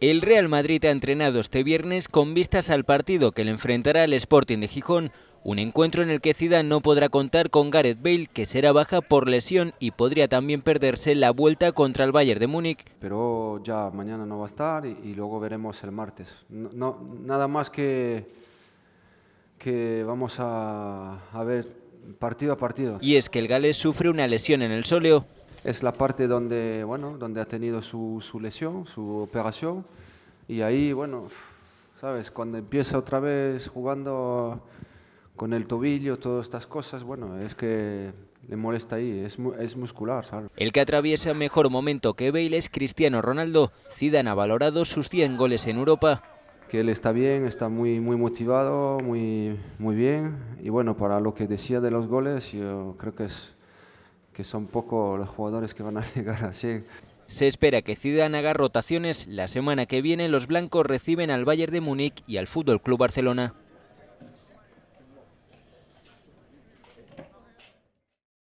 El Real Madrid ha entrenado este viernes con vistas al partido que le enfrentará al Sporting de Gijón, un encuentro en el que Zidane no podrá contar con Gareth Bale, que será baja por lesión y podría también perderse la vuelta contra el Bayern de Múnich. Pero ya mañana no va a estar y, luego veremos el martes. No, nada más que, que vamos a, a ver partido a partido. Y es que el Gales sufre una lesión en el sóleo es la parte donde, bueno, donde ha tenido su, su lesión, su operación. Y ahí, bueno, ¿sabes? Cuando empieza otra vez jugando con el tobillo, todas estas cosas, bueno, es que le molesta ahí, es, es muscular. ¿sabes? El que atraviesa mejor momento que Bale es Cristiano Ronaldo. Zidane ha valorado sus 100 goles en Europa. Que él está bien, está muy, muy motivado, muy, muy bien. Y bueno, para lo que decía de los goles, yo creo que es que son pocos los jugadores que van a llegar así. Se espera que Zidane haga rotaciones. La semana que viene los blancos reciben al Bayern de Múnich y al Fútbol Club Barcelona.